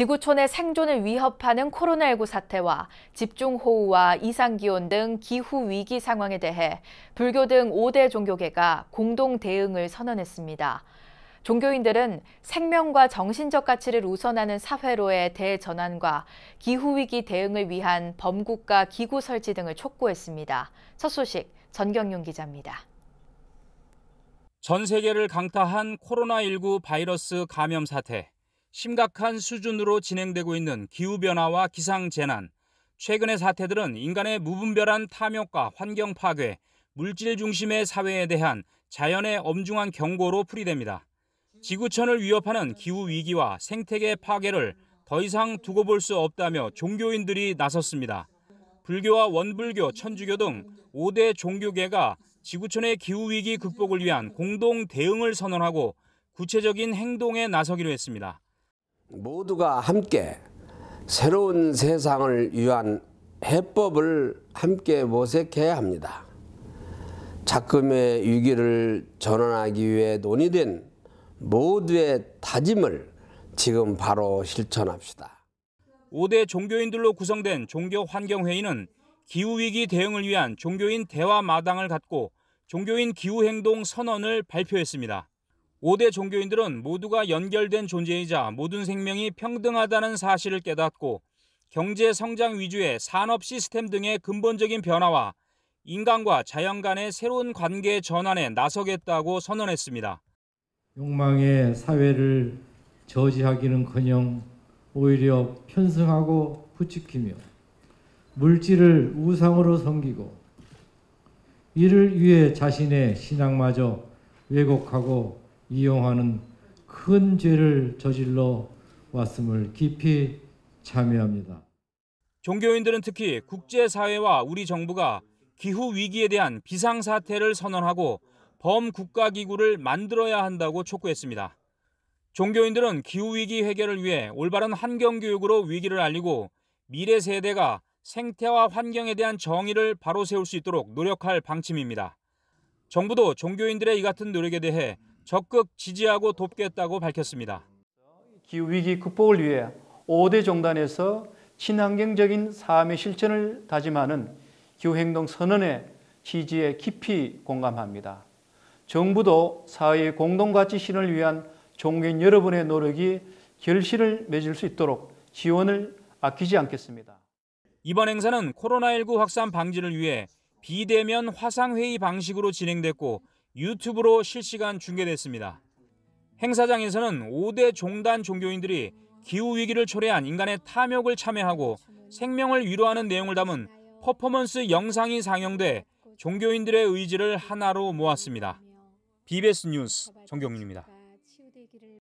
지구촌의 생존을 위협하는 코로나19 사태와 집중호우와 이상기온 등 기후위기 상황에 대해 불교 등 5대 종교계가 공동 대응을 선언했습니다. 종교인들은 생명과 정신적 가치를 우선하는 사회로의 대전환과 기후위기 대응을 위한 범국가 기구 설치 등을 촉구했습니다. 첫 소식 전경윤 기자입니다. 전 세계를 강타한 코로나19 바이러스 감염 사태. 심각한 수준으로 진행되고 있는 기후변화와 기상재난, 최근의 사태들은 인간의 무분별한 탐욕과 환경 파괴, 물질 중심의 사회에 대한 자연의 엄중한 경고로 풀이됩니다. 지구촌을 위협하는 기후 위기와 생태계 파괴를 더 이상 두고 볼 수 없다며 종교인들이 나섰습니다. 불교와 원불교, 천주교 등 5대 종교계가 지구촌의 기후 위기 극복을 위한 공동 대응을 선언하고 구체적인 행동에 나서기로 했습니다. 모두가 함께 새로운 세상을 위한 해법을 함께 모색해야 합니다. 작금의 위기를 전환하기 위해 논의된 모두의 다짐을 지금 바로 실천합시다. 5대 종교인들로 구성된 종교환경회의는 기후위기 대응을 위한 종교인 대화 마당을 갖고 종교인 기후행동 선언을 발표했습니다. 5대 종교인들은 모두가 연결된 존재이자 모든 생명이 평등하다는 사실을 깨닫고 경제 성장 위주의 산업 시스템 등의 근본적인 변화와 인간과 자연 간의 새로운 관계 전환에 나서겠다고 선언했습니다. 욕망의 사회를 저지하기는커녕 오히려 편승하고 부추기며 물질을 우상으로 섬기고 이를 위해 자신의 신앙마저 왜곡하고 이용하는 큰 죄를 저질러 왔음을 깊이 참여합니다. 종교인들은 특히 국제사회와 우리 정부가 기후 위기에 대한 비상사태를 선언하고 범국가기구를 만들어야 한다고 촉구했습니다. 종교인들은 기후위기 해결을 위해 올바른 환경교육으로 위기를 알리고 미래 세대가 생태와 환경에 대한 정의를 바로 세울 수 있도록 노력할 방침입니다. 정부도 종교인들의 이 같은 노력에 대해 적극 지지하고 돕겠다고 밝혔습니다. 기후 위기 극복을 위해 5대 정단에서 친환경적인 삶의 실천을 다짐하는 기후행동 선언의 취지에 깊이 공감합니다. 정부도 사회의 공동가치 실현을 위한 종교인 여러분의 노력이 결실을 맺을 수 있도록 지원을 아끼지 않겠습니다. 이번 행사는 코로나19 확산 방지를 위해 비대면 화상회의 방식으로 진행됐고 유튜브로 실시간 중계됐습니다. 행사장에서는 5대 종단 종교인들이 기후 위기를 초래한 인간의 탐욕을 참여하고 생명을 위로하는 내용을 담은 퍼포먼스 영상이 상영돼 종교인들의 의지를 하나로 모았습니다. BBS 뉴스 정경윤입니다.